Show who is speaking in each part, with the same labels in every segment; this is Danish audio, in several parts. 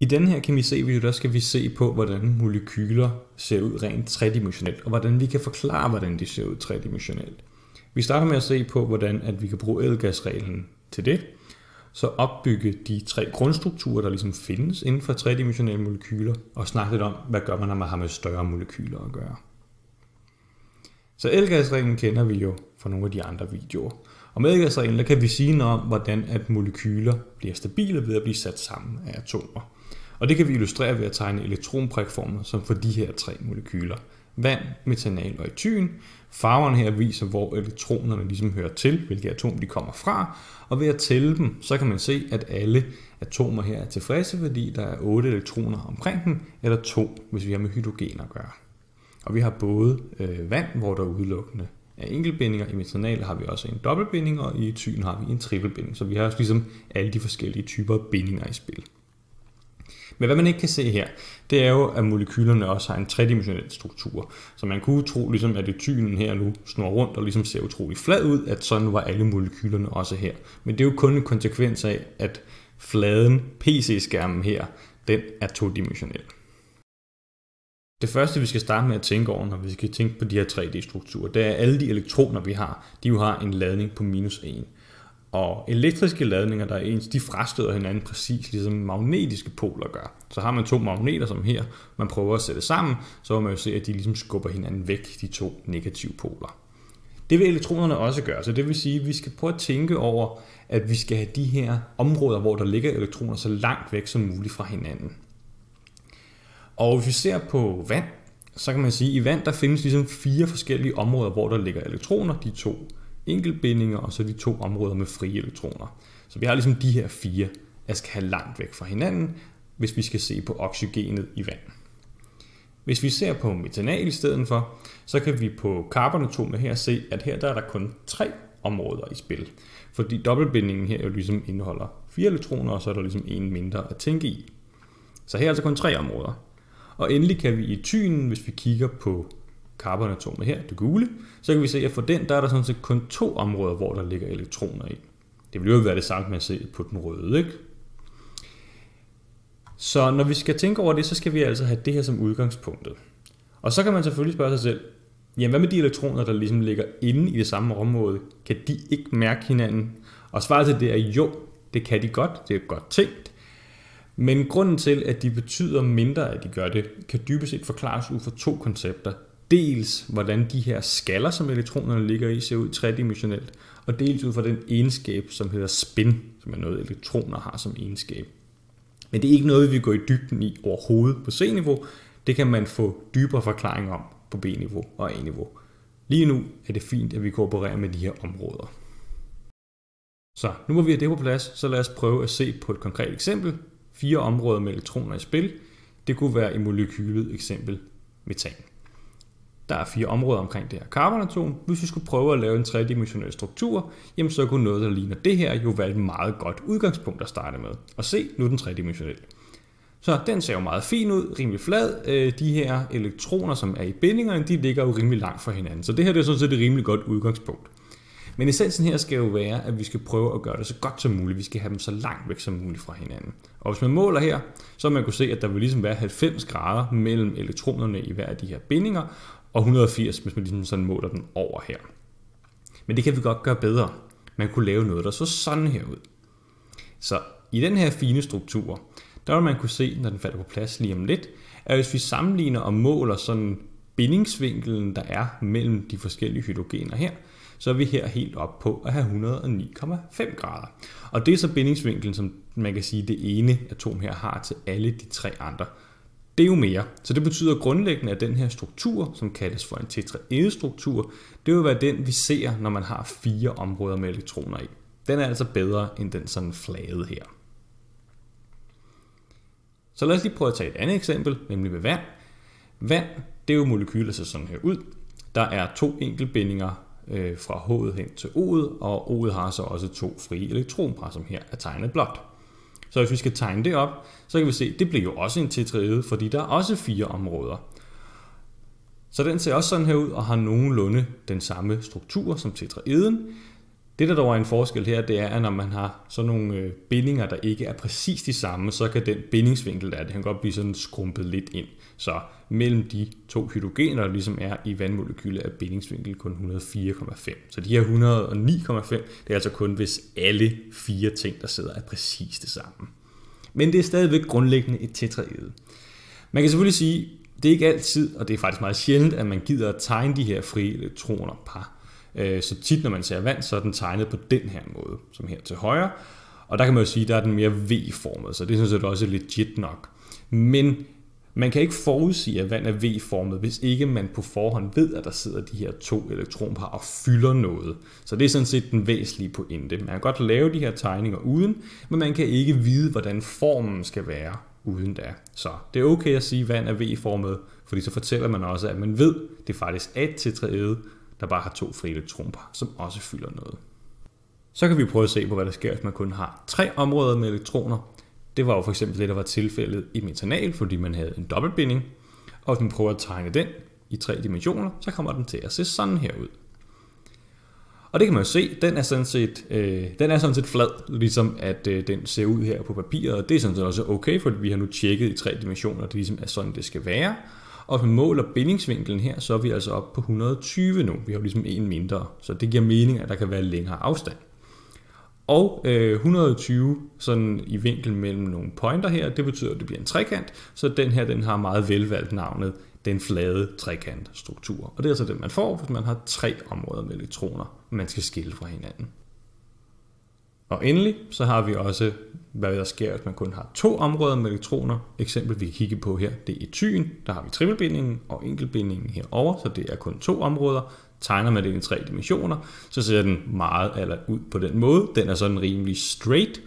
Speaker 1: I denne her kemi-video, der skal vi se på, hvordan molekyler ser ud rent tredimensionelt, og hvordan vi kan forklare, hvordan de ser ud tredimensionelt. Vi starter med at se på, hvordan at vi kan bruge edelgasreglen til det, så opbygge de tre grundstrukturer, der ligesom findes inden for tredimensionelle molekyler, og snakke lidt om, hvad gør man, når man har med større molekyler at gøre. Så elgasreglen kender vi jo fra nogle af de andre videoer. Og med elgasreglen, kan vi sige noget om, hvordan at molekyler bliver stabile ved at blive sat sammen af atomer. Og det kan vi illustrere ved at tegne elektronprikformer som for de her tre molekyler. Vand, metanal og etyn. Farverne her viser, hvor elektronerne ligesom hører til, hvilket atom de kommer fra. Og ved at tælle dem, så kan man se, at alle atomer her er tilfredse, fordi der er 8 elektroner omkring dem, eller 2, hvis vi har med hydrogen at gøre. Og vi har både øh, vand, hvor der udelukkende er enkeltbindinger. I metanal har vi også en dobbeltbinding, og i etyn har vi en trippelbinding. Så vi har også ligesom alle de forskellige typer bindinger i spil. Men hvad man ikke kan se her, det er jo, at molekylerne også har en tredimensionel struktur. Så man kunne tro, ligesom at etylen her nu snor rundt og ligesom ser utrolig flad ud, at sådan var alle molekylerne også her. Men det er jo kun en konsekvens af, at fladen PC-skærmen her, den er todimensionel. Det første, vi skal starte med at tænke over, når vi skal tænke på de her 3D-strukturer, det er, at alle de elektroner, vi har, de jo har en ladning på minus 1. Og elektriske ladninger, der er ens, de frastøder hinanden præcis ligesom magnetiske poler gør. Så har man to magneter som her, man prøver at sætte sammen, så vil man jo se, at de ligesom skubber hinanden væk, de to negative poler. Det vil elektronerne også gøre, så det vil sige, at vi skal prøve at tænke over, at vi skal have de her områder, hvor der ligger elektroner, så langt væk som muligt fra hinanden. Og hvis vi ser på vand, så kan man sige, at i vand der findes ligesom fire forskellige områder, hvor der ligger elektroner, de to enkeltbindinger, og så de to områder med frie elektroner. Så vi har ligesom de her fire, der skal have langt væk fra hinanden, hvis vi skal se på oxygenet i vand. Hvis vi ser på metanal i stedet for, så kan vi på carbonatomet her se, at her der er der kun tre områder i spil. Fordi dobbeltbindingen her jo ligesom indeholder fire elektroner, og så er der ligesom en mindre at tænke i. Så her er altså kun tre områder. Og endelig kan vi i tynen, hvis vi kigger på carbonatomet her, det gule, så kan vi se, at for den, der er der sådan set kun to områder, hvor der ligger elektroner i. Det vil jo være det samme med at se på den røde, ikke? Så når vi skal tænke over det, så skal vi altså have det her som udgangspunktet. Og så kan man selvfølgelig spørge sig selv, jamen hvad med de elektroner, der ligesom ligger inde i det samme område, kan de ikke mærke hinanden? Og svaret til det er jo, det kan de godt, det er godt tænkt. Men grunden til, at de betyder mindre, at de gør det, kan dybest set forklares ud fra to koncepter dels hvordan de her skaller, som elektronerne ligger i, ser ud tredimensionelt, og dels ud fra den egenskab, som hedder spin, som er noget, elektroner har som egenskab. Men det er ikke noget, vi går i dybden i overhovedet på C-niveau. Det kan man få dybere forklaringer om på B-niveau og A-niveau. Lige nu er det fint, at vi koopererer med de her områder. Så nu hvor vi har det på plads, så lad os prøve at se på et konkret eksempel. Fire områder med elektroner i spil. Det kunne være i molekylet eksempel metan. Der er fire områder omkring det her karbonatom. Hvis vi skulle prøve at lave en tredimensionel struktur, jamen så kunne noget, der ligner det her, jo være et meget godt udgangspunkt at starte med. Og se, nu er den tredimensionel. Så den ser jo meget fin ud, rimelig flad. Øh, de her elektroner, som er i bindingerne, de ligger jo rimelig langt fra hinanden. Så det her det er sådan set et rimelig godt udgangspunkt. Men essensen her skal jo være, at vi skal prøve at gøre det så godt som muligt. Vi skal have dem så langt væk som muligt fra hinanden. Og hvis man måler her, så vil man kunne se, at der vil ligesom være 90 grader mellem elektronerne i hver af de her bindinger, og 180, hvis man ligesom sådan måler den over her. Men det kan vi godt gøre bedre. Man kunne lave noget, der så sådan her ud. Så i den her fine struktur, der vil man kunne se, når den falder på plads lige om lidt, at hvis vi sammenligner og måler sådan bindingsvinkelen, der er mellem de forskellige hydrogener her, så er vi her helt op på at have 109,5 grader. Og det er så bindingsvinkelen, som man kan sige, det ene atom her har til alle de tre andre det er jo mere. Så det betyder grundlæggende, at den her struktur, som kaldes for en tetraedestruktur, det vil være den, vi ser, når man har fire områder med elektroner i. Den er altså bedre end den sådan flade her. Så lad os lige prøve at tage et andet eksempel, nemlig med vand. Vand, det er jo molekyler, der sådan her ud. Der er to enkeltbindinger øh, fra H'et hen til O'et, og O'et har så også to frie elektronpar, som her er tegnet blot. Så hvis vi skal tegne det op, så kan vi se, at det bliver jo også en tetraede, fordi der er også fire områder. Så den ser også sådan her ud og har nogenlunde den samme struktur som tetraeden, det, der dog er en forskel her, det er, at når man har sådan nogle øh, bindinger, der ikke er præcis de samme, så kan den bindingsvinkel, der er, det kan godt blive sådan skrumpet lidt ind. Så mellem de to hydrogener, der ligesom er i vandmolekylet, er bindingsvinkel kun 104,5. Så de her 109,5, det er altså kun, hvis alle fire ting, der sidder, er præcis det samme. Men det er stadigvæk grundlæggende et tetraede. Man kan selvfølgelig sige, det er ikke altid, og det er faktisk meget sjældent, at man gider at tegne de her frie elektroner par Øh, så tit, når man ser vand, så er den tegnet på den her måde, som her til højre. Og der kan man jo sige, at der er den mere V-formet, så det synes jeg også er legit nok. Men man kan ikke forudsige, at vand er V-formet, hvis ikke man på forhånd ved, at der sidder de her to elektronpar og fylder noget. Så det er sådan set den væsentlige pointe. Man kan godt lave de her tegninger uden, men man kan ikke vide, hvordan formen skal være uden da. Så det er okay at sige, at vand er V-formet, fordi så fortæller man også, at man ved, at det faktisk er tetraede, der bare har to frie elektroner, som også fylder noget. Så kan vi prøve at se på, hvad der sker, hvis man kun har tre områder med elektroner. Det var jo for eksempel det, der var tilfældet i metanal, fordi man havde en dobbeltbinding. Og hvis man prøver at tegne den i tre dimensioner, så kommer den til at se sådan her ud. Og det kan man jo se, den er sådan set, øh, den er sådan set flad, ligesom at øh, den ser ud her på papiret. Og det er sådan set også okay, fordi vi har nu tjekket i tre dimensioner, det ligesom er sådan, det skal være. Og hvis man måler bindingsvinkelen her, så er vi altså oppe på 120 nu. Vi har jo ligesom en mindre, så det giver mening, at der kan være længere afstand. Og øh, 120 sådan i vinkel mellem nogle pointer her, det betyder, at det bliver en trekant, så den her den har meget velvalgt navnet den flade trekantstruktur. Og det er altså det, man får, hvis man har tre områder med elektroner, man skal skille fra hinanden. Og endelig så har vi også, hvad der sker, hvis man kun har to områder med elektroner. Eksempel vi kigger på her, det er etyen, der har vi trippelbindingen og enkelbindingen herover, så det er kun to områder. Tegner man det i tre dimensioner, så ser den meget eller ud på den måde. Den er sådan rimelig straight,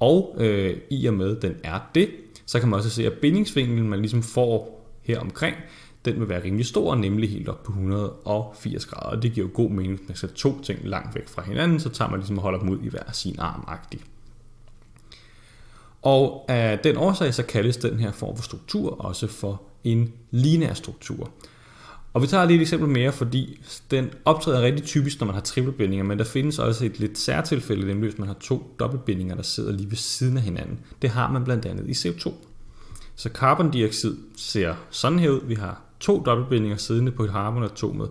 Speaker 1: og øh, i og med den er det, så kan man også se, at bindingsvinklen, man ligesom får her omkring, den vil være rimelig stor, nemlig helt op på 180 grader. det giver jo god mening, at man sætter to ting langt væk fra hinanden, så tager man ligesom og holder dem ud i hver sin arm -agtig. Og af den årsag, så kaldes den her form for struktur også for en lineær struktur. Og vi tager lige et eksempel mere, fordi den optræder rigtig typisk, når man har trippelbindinger, men der findes også et lidt særtilfælde, nemlig hvis man har to dobbeltbindinger, der sidder lige ved siden af hinanden. Det har man blandt andet i CO2. Så carbondioxid ser sådan her ud. Vi har to dobbeltbindinger siddende på et harmonatomet.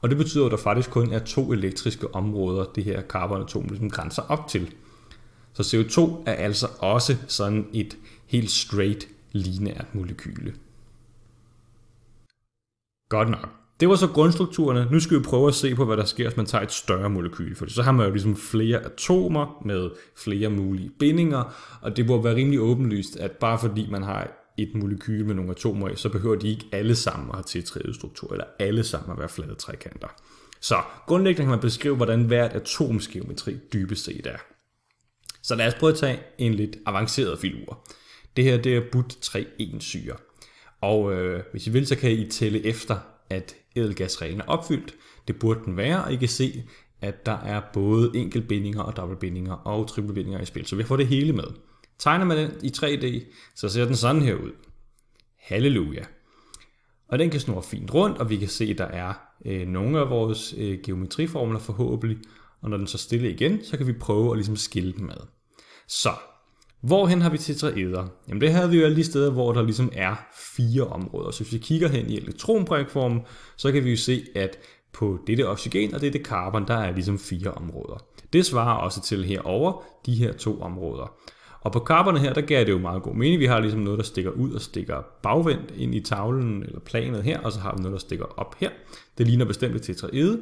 Speaker 1: Og det betyder, at der faktisk kun er to elektriske områder, det her carbonatom ligesom grænser op til. Så CO2 er altså også sådan et helt straight lineært molekyle. Godt nok. Det var så grundstrukturerne. Nu skal vi prøve at se på, hvad der sker, hvis man tager et større molekyl. For så har man jo ligesom flere atomer med flere mulige bindinger, og det må være rimelig åbenlyst, at bare fordi man har et molekyl med nogle atomer i, så behøver de ikke alle sammen at have tetraedral struktur, eller alle sammen at være flade trekanter. Så grundlæggende kan man beskrive, hvordan hvert atoms geometri dybest set er. Så lad os prøve at tage en lidt avanceret filur. Det her det er but 3 syre Og øh, hvis I vil, så kan I tælle efter, at edelgasreglen er opfyldt. Det burde den være, og I kan se, at der er både enkeltbindinger og dobbeltbindinger og triplebindinger i spil. Så vi får det hele med. Tegner man den i 3D, så ser den sådan her ud. Halleluja. Og den kan snurre fint rundt, og vi kan se, at der er øh, nogle af vores øh, geometriformler forhåbentlig. Og når den så stille igen, så kan vi prøve at ligesom skille dem ad. Så, hvorhen har vi tetraeder? Jamen det havde vi jo alle de steder, hvor der ligesom er fire områder. Så hvis vi kigger hen i elektronbrækformen, så kan vi jo se, at på dette oxygen og dette carbon, der er ligesom fire områder. Det svarer også til herover de her to områder. Og på kapperne her, der gav det jo meget god mening. Vi har ligesom noget, der stikker ud og stikker bagvendt ind i tavlen eller planet her, og så har vi noget, der stikker op her. Det ligner bestemt et tetraede.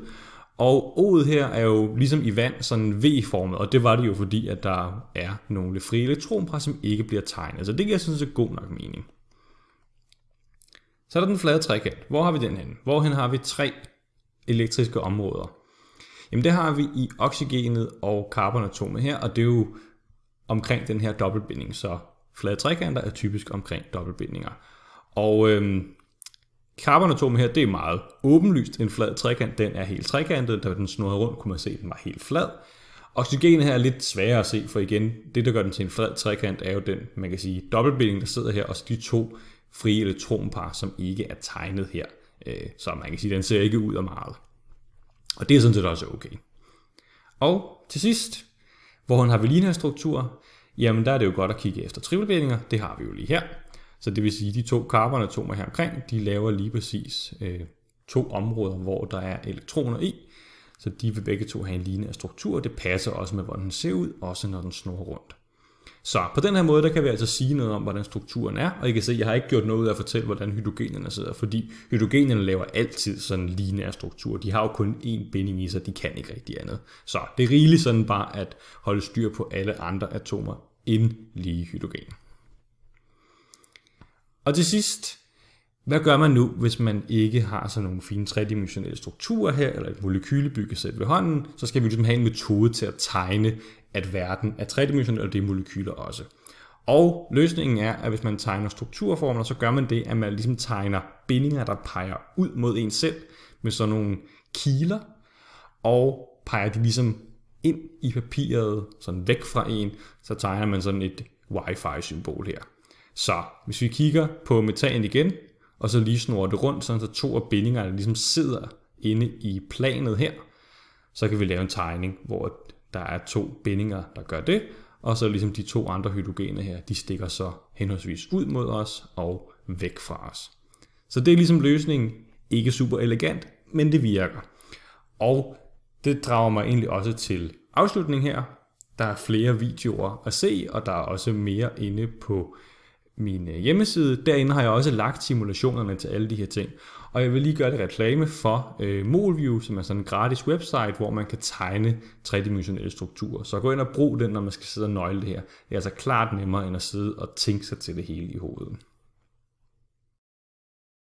Speaker 1: Og O'et her er jo ligesom i vand sådan V-formet, og det var det jo fordi, at der er nogle frie elektronpar, som ikke bliver tegnet. Så det giver, sådan synes, god nok mening. Så er der den flade trekant. Hvor har vi den henne? Hvorhen har vi tre elektriske områder? Jamen det har vi i oxygenet og carbonatomet her, og det er jo omkring den her dobbeltbinding. Så flade trekanter er typisk omkring dobbeltbindinger. Og øhm, karbonatomet her, det er meget åbenlyst. En flad trekant, den er helt trekantet. Da den snurrede rundt, kunne man se, at den var helt flad. Oxygen her er lidt sværere at se, for igen, det der gør den til en flad trekant, er jo den, man kan sige, dobbeltbinding, der sidder her, og så de to frie elektronpar, som ikke er tegnet her. Øh, så man kan sige, den ser ikke ud af meget. Og det er sådan set også okay. Og til sidst, hvor har vi struktur? Jamen der er det jo godt at kigge efter trivelbindinger, det har vi jo lige her. Så det vil sige, at de to carbonatomer her omkring, de laver lige præcis øh, to områder, hvor der er elektroner i. Så de vil begge to have en lignende struktur, det passer også med, hvordan den ser ud, også når den snor rundt. Så på den her måde, der kan vi altså sige noget om, hvordan strukturen er, og I kan se, jeg har ikke gjort noget ud af at fortælle, hvordan hydrogenerne sidder, fordi hydrogenerne laver altid sådan en lineær struktur. De har jo kun én binding i sig, de kan ikke rigtig andet. Så det er rigeligt sådan bare at holde styr på alle andre atomer end lige hydrogen. Og til sidst, hvad gør man nu, hvis man ikke har sådan nogle fine tredimensionelle strukturer her, eller et molekyle ved hånden, så skal vi ligesom have en metode til at tegne at verden er tredimensionel, og det er molekyler også. Og løsningen er, at hvis man tegner strukturformler, så gør man det, at man ligesom tegner bindinger, der peger ud mod en selv, med sådan nogle kiler, og peger de ligesom ind i papiret, sådan væk fra en, så tegner man sådan et wifi-symbol her. Så hvis vi kigger på metan igen, og så lige snurrer det rundt, sådan så to af bindingerne ligesom sidder inde i planet her, så kan vi lave en tegning, hvor der er to bindinger, der gør det, og så ligesom de to andre hydrogener her, de stikker så henholdsvis ud mod os og væk fra os. Så det er ligesom løsningen. Ikke super elegant, men det virker. Og det drager mig egentlig også til afslutning her. Der er flere videoer at se, og der er også mere inde på min øh, hjemmeside. Derinde har jeg også lagt simulationerne til alle de her ting. Og jeg vil lige gøre det reklame for øh, Molview, som er sådan en gratis website, hvor man kan tegne tredimensionelle strukturer. Så gå ind og brug den, når man skal sidde og nøgle det her. Det er altså klart nemmere end at sidde og tænke sig til det hele i hovedet.